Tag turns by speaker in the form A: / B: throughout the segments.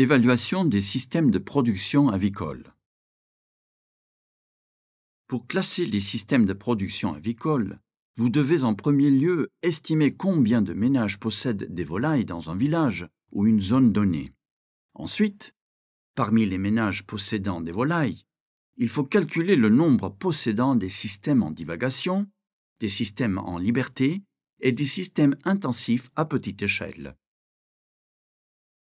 A: Évaluation des systèmes de production avicole. Pour classer les systèmes de production avicole, vous devez en premier lieu estimer combien de ménages possèdent des volailles dans un village ou une zone donnée. Ensuite, parmi les ménages possédant des volailles, il faut calculer le nombre possédant des systèmes en divagation, des systèmes en liberté et des systèmes intensifs à petite échelle.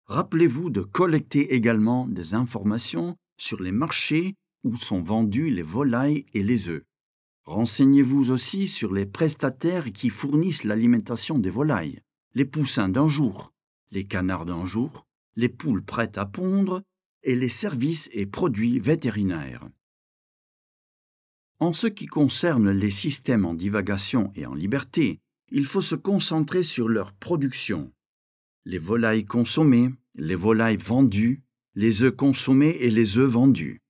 A: Rappelez-vous de collecter également des informations sur les marchés où sont vendus les volailles et les œufs. Renseignez-vous aussi sur les prestataires qui fournissent l'alimentation des volailles, les poussins d'un jour, les canards d'un jour, les poules prêtes à pondre et les services et produits vétérinaires. En ce qui concerne les systèmes en divagation et en liberté, il faut se concentrer sur leur production, les volailles consommées, les volailles vendues, les œufs consommés et les œufs vendus.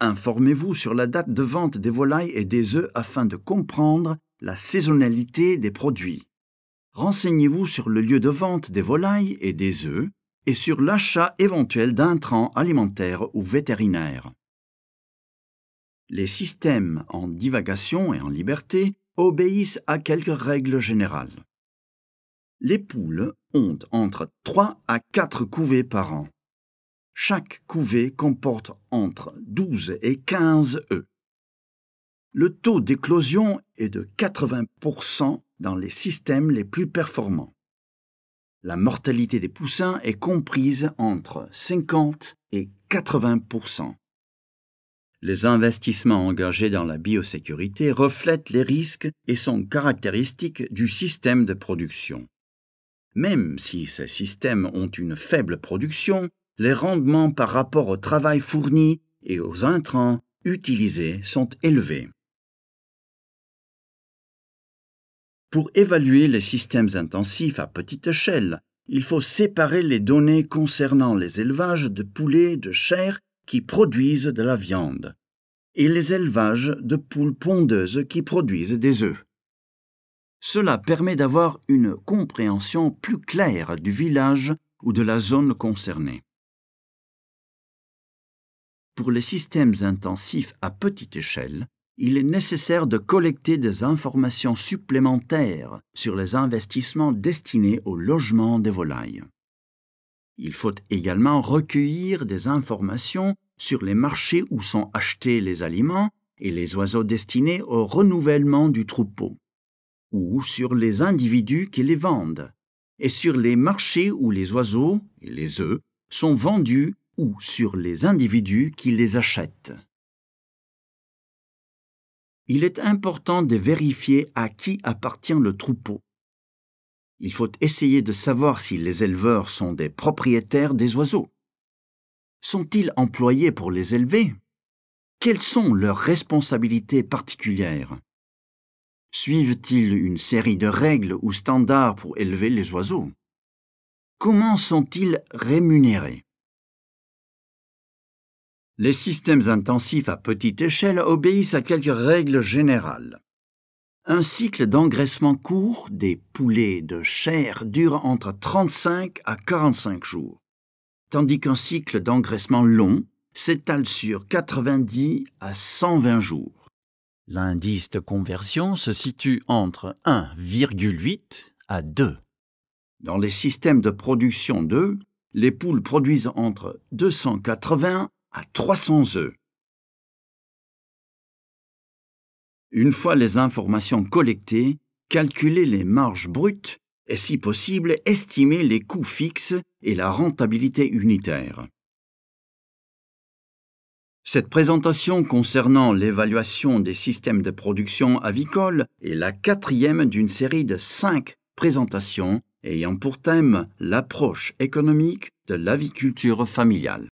A: Informez-vous sur la date de vente des volailles et des œufs afin de comprendre la saisonnalité des produits. Renseignez-vous sur le lieu de vente des volailles et des œufs et sur l'achat éventuel d'un d'intrants alimentaire ou vétérinaire. Les systèmes en divagation et en liberté obéissent à quelques règles générales les poules ont entre 3 à 4 couvées par an. Chaque couvée comporte entre 12 et 15 œufs. Le taux d'éclosion est de 80% dans les systèmes les plus performants. La mortalité des poussins est comprise entre 50 et 80%. Les investissements engagés dans la biosécurité reflètent les risques et sont caractéristiques du système de production. Même si ces systèmes ont une faible production, les rendements par rapport au travail fourni et aux intrants utilisés sont élevés. Pour évaluer les systèmes intensifs à petite échelle, il faut séparer les données concernant les élevages de poulets de chair qui produisent de la viande et les élevages de poules pondeuses qui produisent des œufs. Cela permet d'avoir une compréhension plus claire du village ou de la zone concernée. Pour les systèmes intensifs à petite échelle, il est nécessaire de collecter des informations supplémentaires sur les investissements destinés au logement des volailles. Il faut également recueillir des informations sur les marchés où sont achetés les aliments et les oiseaux destinés au renouvellement du troupeau ou sur les individus qui les vendent, et sur les marchés où les oiseaux et les œufs sont vendus ou sur les individus qui les achètent. Il est important de vérifier à qui appartient le troupeau. Il faut essayer de savoir si les éleveurs sont des propriétaires des oiseaux. Sont-ils employés pour les élever Quelles sont leurs responsabilités particulières Suivent-ils une série de règles ou standards pour élever les oiseaux Comment sont-ils rémunérés Les systèmes intensifs à petite échelle obéissent à quelques règles générales. Un cycle d'engraissement court des poulets de chair dure entre 35 à 45 jours, tandis qu'un cycle d'engraissement long s'étale sur 90 à 120 jours. L'indice de conversion se situe entre 1,8 à 2. Dans les systèmes de production d'œufs, les poules produisent entre 280 à 300 œufs. Une fois les informations collectées, calculez les marges brutes et si possible estimer les coûts fixes et la rentabilité unitaire. Cette présentation concernant l'évaluation des systèmes de production avicole est la quatrième d'une série de cinq présentations ayant pour thème l'approche économique de l'aviculture familiale.